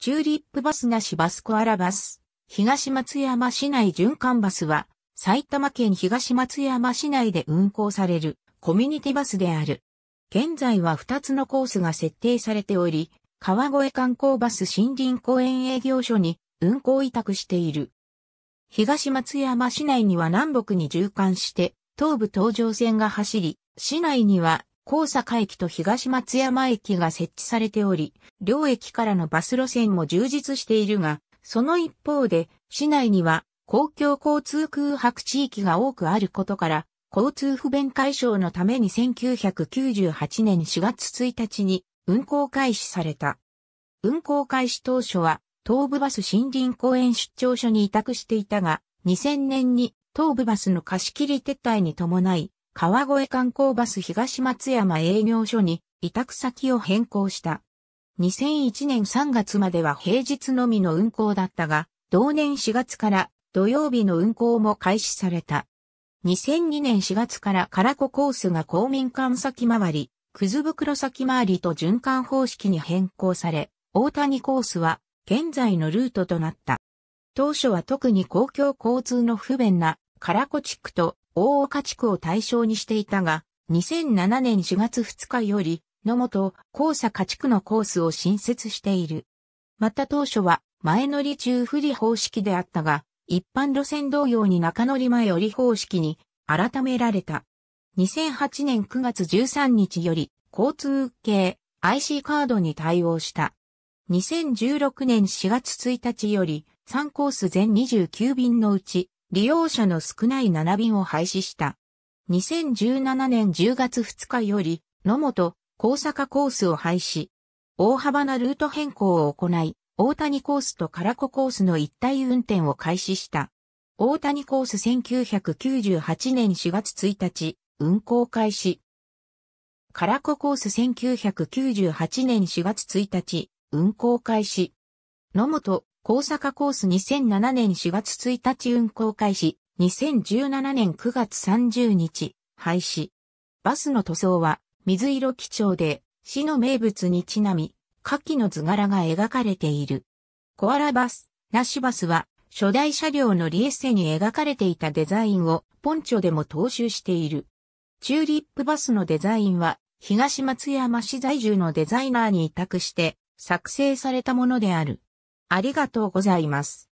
チューリップバスなしバスコアラバス、東松山市内循環バスは、埼玉県東松山市内で運行されるコミュニティバスである。現在は2つのコースが設定されており、川越観光バス森林公園営業所に運行委託している。東松山市内には南北に循環して、東武東上線が走り、市内には高坂駅と東松山駅が設置されており、両駅からのバス路線も充実しているが、その一方で、市内には公共交通空白地域が多くあることから、交通不便解消のために1998年4月1日に運行開始された。運行開始当初は、東武バス森林公園出張所に委託していたが、2000年に東武バスの貸し切り撤退に伴い、川越観光バス東松山営業所に委託先を変更した。2001年3月までは平日のみの運行だったが、同年4月から土曜日の運行も開始された。2002年4月から唐子コースが公民館先回り、くず袋先回りと循環方式に変更され、大谷コースは現在のルートとなった。当初は特に公共交通の不便な唐子地区と大岡地区を対象にしていたが、2007年4月2日より、野本、高家地区のコースを新設している。また当初は、前乗り中不利方式であったが、一般路線同様に中乗り前より方式に改められた。2008年9月13日より交通系 IC カードに対応した。2016年4月1日より3コース全29便のうち利用者の少ない7便を廃止した。2017年10月2日より、野本、高坂コースを廃止。大幅なルート変更を行い、大谷コースと唐子コースの一体運転を開始した。大谷コース1998年4月1日、運行開始。唐子コース1998年4月1日、運行開始。野本、高坂コース2007年4月1日運行開始、2017年9月30日、廃止。バスの塗装は水色基調で、市の名物にちなみ、下記の図柄が描かれている。コアラバス、ナッシュバスは、初代車両のリエッセに描かれていたデザインをポンチョでも踏襲している。チューリップバスのデザインは、東松山市在住のデザイナーに委託して作成されたものである。ありがとうございます。